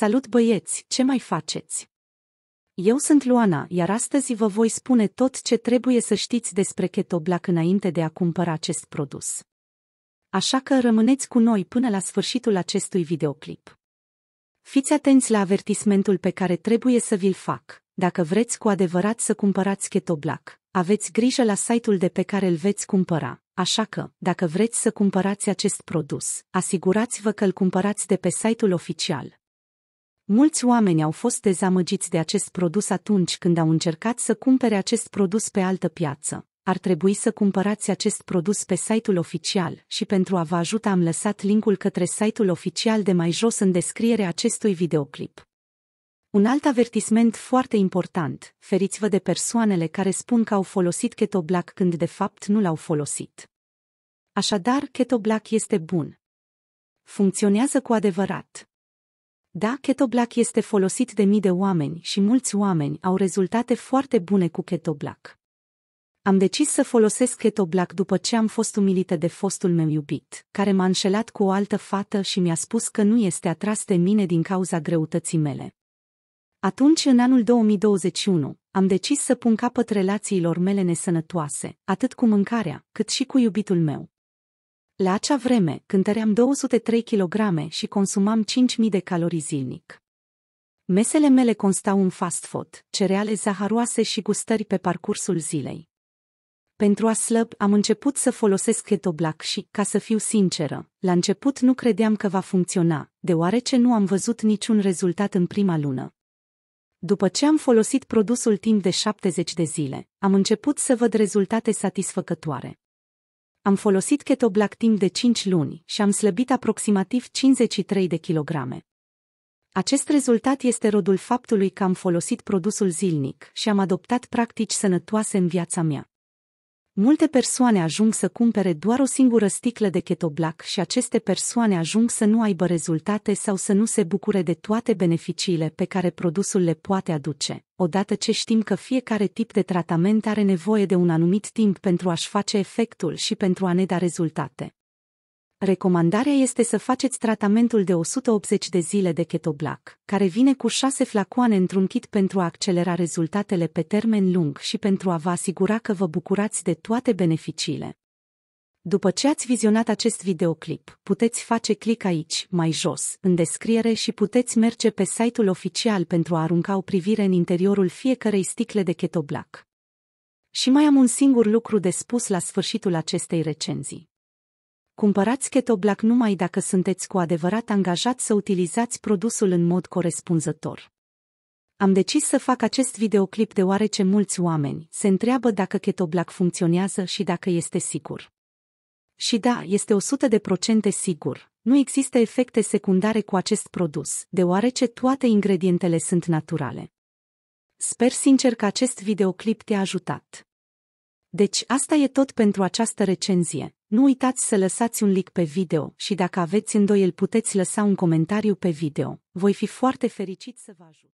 Salut băieți, ce mai faceți? Eu sunt Luana, iar astăzi vă voi spune tot ce trebuie să știți despre Keto Black înainte de a cumpăra acest produs. Așa că rămâneți cu noi până la sfârșitul acestui videoclip. Fiți atenți la avertismentul pe care trebuie să vi-l fac. Dacă vreți cu adevărat să cumpărați Keto Black, aveți grijă la site-ul de pe care îl veți cumpăra. Așa că, dacă vreți să cumpărați acest produs, asigurați-vă că îl cumpărați de pe site-ul oficial, Mulți oameni au fost dezamăgiți de acest produs atunci când au încercat să cumpere acest produs pe altă piață. Ar trebui să cumpărați acest produs pe site-ul oficial și pentru a vă ajuta am lăsat linkul către site-ul oficial de mai jos în descrierea acestui videoclip. Un alt avertisment foarte important, feriți-vă de persoanele care spun că au folosit Keto Black când de fapt nu l-au folosit. Așadar, Keto Black este bun. Funcționează cu adevărat. Da, black este folosit de mii de oameni și mulți oameni au rezultate foarte bune cu black. Am decis să folosesc black după ce am fost umilită de fostul meu iubit, care m-a înșelat cu o altă fată și mi-a spus că nu este atras de mine din cauza greutății mele. Atunci, în anul 2021, am decis să pun capăt relațiilor mele nesănătoase, atât cu mâncarea, cât și cu iubitul meu, la acea vreme, cântăream 203 kg și consumam 5.000 de calorii zilnic. Mesele mele constau în fast food, cereale zaharoase și gustări pe parcursul zilei. Pentru a slăb, am început să folosesc Keto Black și, ca să fiu sinceră, la început nu credeam că va funcționa, deoarece nu am văzut niciun rezultat în prima lună. După ce am folosit produsul timp de 70 de zile, am început să văd rezultate satisfăcătoare. Am folosit black timp de 5 luni și am slăbit aproximativ 53 de kilograme. Acest rezultat este rodul faptului că am folosit produsul zilnic și am adoptat practici sănătoase în viața mea. Multe persoane ajung să cumpere doar o singură sticlă de black și aceste persoane ajung să nu aibă rezultate sau să nu se bucure de toate beneficiile pe care produsul le poate aduce. Odată ce știm că fiecare tip de tratament are nevoie de un anumit timp pentru a-și face efectul și pentru a ne da rezultate, Recomandarea este să faceți tratamentul de 180 de zile de ketoblac, care vine cu 6 flacoane într-un kit pentru a accelera rezultatele pe termen lung și pentru a vă asigura că vă bucurați de toate beneficiile. După ce ați vizionat acest videoclip, puteți face click aici, mai jos, în descriere și puteți merge pe site-ul oficial pentru a arunca o privire în interiorul fiecărei sticle de ketoblac. Și mai am un singur lucru de spus la sfârșitul acestei recenzii. Cumpărați Keto Black numai dacă sunteți cu adevărat angajat să utilizați produsul în mod corespunzător. Am decis să fac acest videoclip deoarece mulți oameni se întreabă dacă Keto Black funcționează și dacă este sigur. Și da, este 100% sigur. Nu există efecte secundare cu acest produs, deoarece toate ingredientele sunt naturale. Sper sincer că acest videoclip te-a ajutat. Deci asta e tot pentru această recenzie. Nu uitați să lăsați un like pe video și dacă aveți îndoiel puteți lăsa un comentariu pe video. Voi fi foarte fericit să vă ajut.